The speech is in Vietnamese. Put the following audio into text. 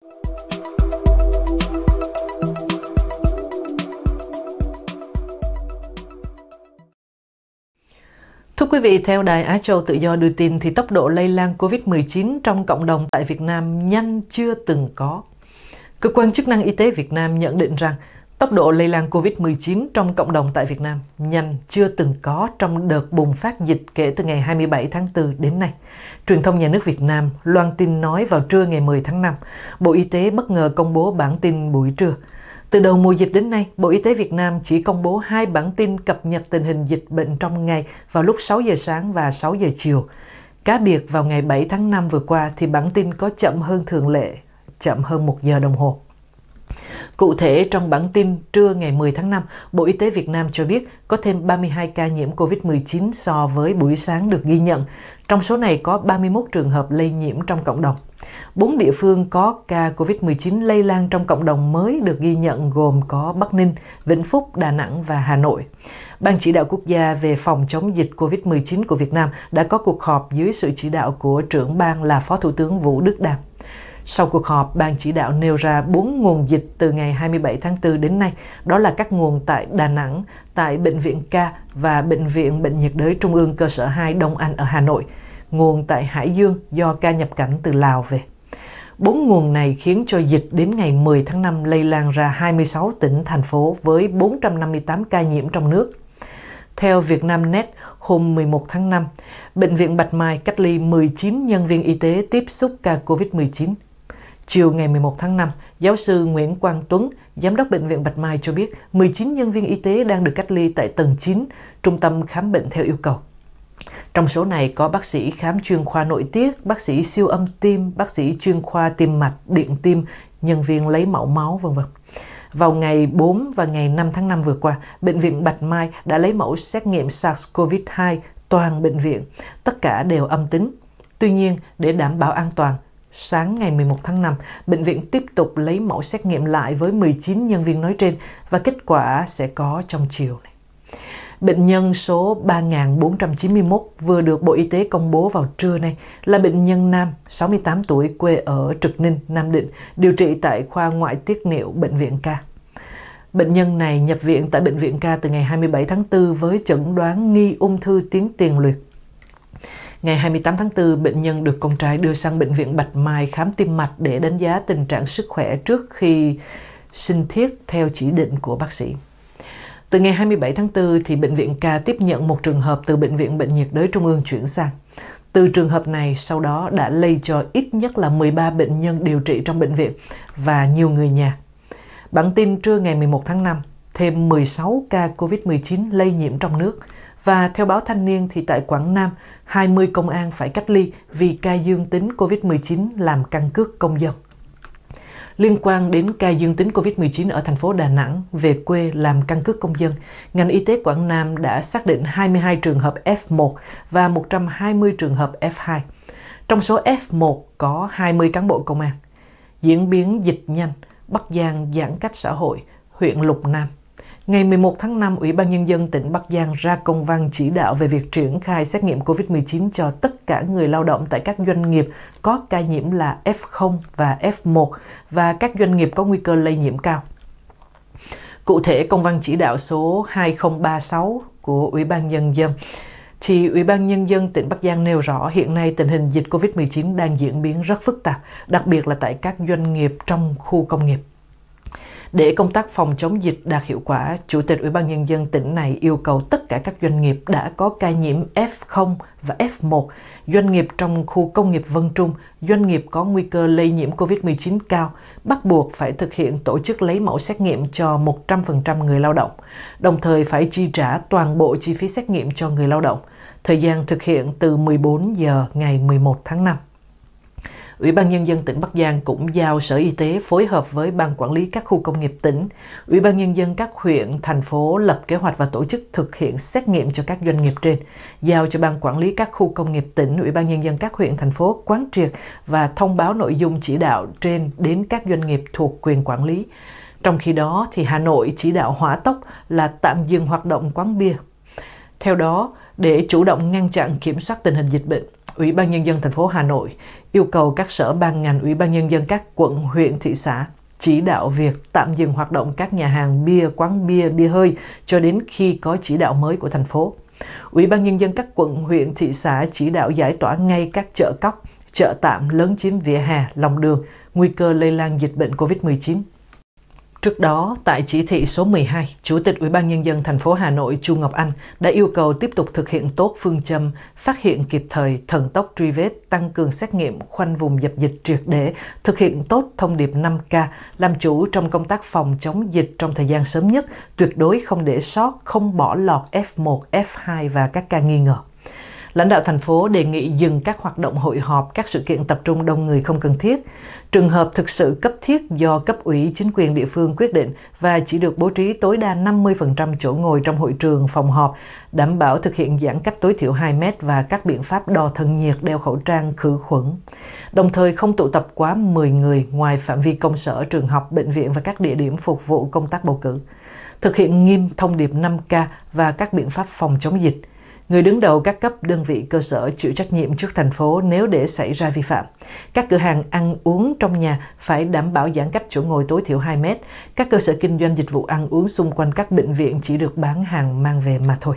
Thưa quý vị, theo Đài Á Châu Tự do đưa tin thì tốc độ lây lan COVID-19 trong cộng đồng tại Việt Nam nhanh chưa từng có. Cơ quan chức năng y tế Việt Nam nhận định rằng Tốc độ lây lan COVID-19 trong cộng đồng tại Việt Nam nhanh chưa từng có trong đợt bùng phát dịch kể từ ngày 27 tháng 4 đến nay. Truyền thông nhà nước Việt Nam loan tin nói vào trưa ngày 10 tháng 5, Bộ Y tế bất ngờ công bố bản tin buổi trưa. Từ đầu mùa dịch đến nay, Bộ Y tế Việt Nam chỉ công bố hai bản tin cập nhật tình hình dịch bệnh trong ngày vào lúc 6 giờ sáng và 6 giờ chiều. Cá biệt vào ngày 7 tháng 5 vừa qua thì bản tin có chậm hơn thường lệ, chậm hơn một giờ đồng hồ. Cụ thể, trong bản tin trưa ngày 10 tháng 5, Bộ Y tế Việt Nam cho biết có thêm 32 ca nhiễm COVID-19 so với buổi sáng được ghi nhận. Trong số này có 31 trường hợp lây nhiễm trong cộng đồng. Bốn địa phương có ca COVID-19 lây lan trong cộng đồng mới được ghi nhận gồm có Bắc Ninh, Vĩnh Phúc, Đà Nẵng và Hà Nội. Ban chỉ đạo quốc gia về phòng chống dịch COVID-19 của Việt Nam đã có cuộc họp dưới sự chỉ đạo của trưởng ban là Phó Thủ tướng Vũ Đức Đam. Sau cuộc họp, Ban chỉ đạo nêu ra 4 nguồn dịch từ ngày 27 tháng 4 đến nay, đó là các nguồn tại Đà Nẵng, tại Bệnh viện Ca và Bệnh viện Bệnh nhiệt đới Trung ương cơ sở 2 Đông Anh ở Hà Nội, nguồn tại Hải Dương do ca nhập cảnh từ Lào về. Bốn nguồn này khiến cho dịch đến ngày 10 tháng 5 lây lan ra 26 tỉnh, thành phố với 458 ca nhiễm trong nước. Theo Vietnamnet, hôm 11 tháng 5, Bệnh viện Bạch Mai cách ly 19 nhân viên y tế tiếp xúc ca COVID-19. Chiều ngày 11 tháng 5, giáo sư Nguyễn Quang Tuấn, giám đốc Bệnh viện Bạch Mai cho biết 19 nhân viên y tế đang được cách ly tại tầng 9, trung tâm khám bệnh theo yêu cầu. Trong số này có bác sĩ khám chuyên khoa nội tiết, bác sĩ siêu âm tim, bác sĩ chuyên khoa tim mạch, điện tim, nhân viên lấy mẫu máu v.v. Vào ngày 4 và ngày 5 tháng 5 vừa qua, bệnh viện Bạch Mai đã lấy mẫu xét nghiệm SARS-CoV-2 toàn bệnh viện, tất cả đều âm tính. Tuy nhiên, để đảm bảo an toàn, Sáng ngày 11 tháng 5, bệnh viện tiếp tục lấy mẫu xét nghiệm lại với 19 nhân viên nói trên và kết quả sẽ có trong chiều này. Bệnh nhân số 3491 vừa được Bộ Y tế công bố vào trưa nay là bệnh nhân nam 68 tuổi quê ở Trực Ninh, Nam Định, điều trị tại khoa ngoại tiết niệu Bệnh viện K. Bệnh nhân này nhập viện tại Bệnh viện K từ ngày 27 tháng 4 với chẩn đoán nghi ung thư tuyến tiền liệt. Ngày 28 tháng 4, bệnh nhân được con trai đưa sang bệnh viện Bạch Mai khám tim mạch để đánh giá tình trạng sức khỏe trước khi sinh thiết theo chỉ định của bác sĩ. Từ ngày 27 tháng 4 thì bệnh viện K tiếp nhận một trường hợp từ bệnh viện bệnh nhiệt đới trung ương chuyển sang. Từ trường hợp này sau đó đã lây cho ít nhất là 13 bệnh nhân điều trị trong bệnh viện và nhiều người nhà. Bản tin trưa ngày 11 tháng 5, thêm 16 ca COVID-19 lây nhiễm trong nước – và theo báo Thanh niên thì tại Quảng Nam, 20 công an phải cách ly vì ca dương tính COVID-19 làm căn cước công dân. Liên quan đến ca dương tính COVID-19 ở thành phố Đà Nẵng về quê làm căn cước công dân, ngành y tế Quảng Nam đã xác định 22 trường hợp F1 và 120 trường hợp F2. Trong số F1 có 20 cán bộ công an. Diễn biến dịch nhanh, Bắc Giang giãn cách xã hội, huyện Lục Nam. Ngày 11 tháng 5, Ủy ban Nhân dân tỉnh Bắc Giang ra công văn chỉ đạo về việc triển khai xét nghiệm COVID-19 cho tất cả người lao động tại các doanh nghiệp có ca nhiễm là F0 và F1 và các doanh nghiệp có nguy cơ lây nhiễm cao. Cụ thể, công văn chỉ đạo số 2036 của Ủy ban Nhân dân thì Ủy ban Nhân dân tỉnh Bắc Giang nêu rõ hiện nay tình hình dịch COVID-19 đang diễn biến rất phức tạp, đặc biệt là tại các doanh nghiệp trong khu công nghiệp. Để công tác phòng chống dịch đạt hiệu quả, Chủ tịch Ủy ban Nhân dân tỉnh này yêu cầu tất cả các doanh nghiệp đã có ca nhiễm F0 và F1, doanh nghiệp trong khu công nghiệp Vân Trung, doanh nghiệp có nguy cơ lây nhiễm COVID-19 cao, bắt buộc phải thực hiện tổ chức lấy mẫu xét nghiệm cho 100% người lao động, đồng thời phải chi trả toàn bộ chi phí xét nghiệm cho người lao động. Thời gian thực hiện từ 14 giờ ngày 11 tháng 5. Ủy ban Nhân dân tỉnh Bắc Giang cũng giao Sở Y tế phối hợp với Ban Quản lý các khu công nghiệp tỉnh, Ủy ban Nhân dân các huyện, thành phố lập kế hoạch và tổ chức thực hiện xét nghiệm cho các doanh nghiệp trên, giao cho Ban Quản lý các khu công nghiệp tỉnh, Ủy ban Nhân dân các huyện, thành phố quán triệt và thông báo nội dung chỉ đạo trên đến các doanh nghiệp thuộc quyền quản lý. Trong khi đó, thì Hà Nội chỉ đạo hỏa tốc là tạm dừng hoạt động quán bia. Theo đó, để chủ động ngăn chặn kiểm soát tình hình dịch bệnh, Ủy ban Nhân dân thành phố Hà Nội yêu cầu các sở ban ngành Ủy ban Nhân dân các quận, huyện, thị xã chỉ đạo việc tạm dừng hoạt động các nhà hàng bia, quán bia, bia hơi cho đến khi có chỉ đạo mới của thành phố. Ủy ban Nhân dân các quận, huyện, thị xã chỉ đạo giải tỏa ngay các chợ cóc, chợ tạm lớn chiếm vỉa hè, lòng đường, nguy cơ lây lan dịch bệnh COVID-19. Trước đó, tại chỉ thị số 12, Chủ tịch Ủy ban nhân dân thành phố Hà Nội Chu Ngọc Anh đã yêu cầu tiếp tục thực hiện tốt phương châm phát hiện kịp thời, thần tốc truy vết, tăng cường xét nghiệm, khoanh vùng dập dịch triệt để, thực hiện tốt thông điệp 5K, làm chủ trong công tác phòng chống dịch trong thời gian sớm nhất, tuyệt đối không để sót, không bỏ lọt F1, F2 và các ca nghi ngờ lãnh đạo thành phố đề nghị dừng các hoạt động hội họp, các sự kiện tập trung đông người không cần thiết. Trường hợp thực sự cấp thiết do cấp ủy chính quyền địa phương quyết định và chỉ được bố trí tối đa 50% chỗ ngồi trong hội trường, phòng họp, đảm bảo thực hiện giãn cách tối thiểu 2 mét và các biện pháp đo thân nhiệt, đeo khẩu trang, khử khuẩn. Đồng thời không tụ tập quá 10 người ngoài phạm vi công sở, trường học, bệnh viện và các địa điểm phục vụ công tác bầu cử. Thực hiện nghiêm thông điệp 5K và các biện pháp phòng chống dịch – người đứng đầu các cấp đơn vị cơ sở chịu trách nhiệm trước thành phố nếu để xảy ra vi phạm. Các cửa hàng ăn uống trong nhà phải đảm bảo giãn cách chỗ ngồi tối thiểu 2 mét. Các cơ sở kinh doanh dịch vụ ăn uống xung quanh các bệnh viện chỉ được bán hàng mang về mà thôi.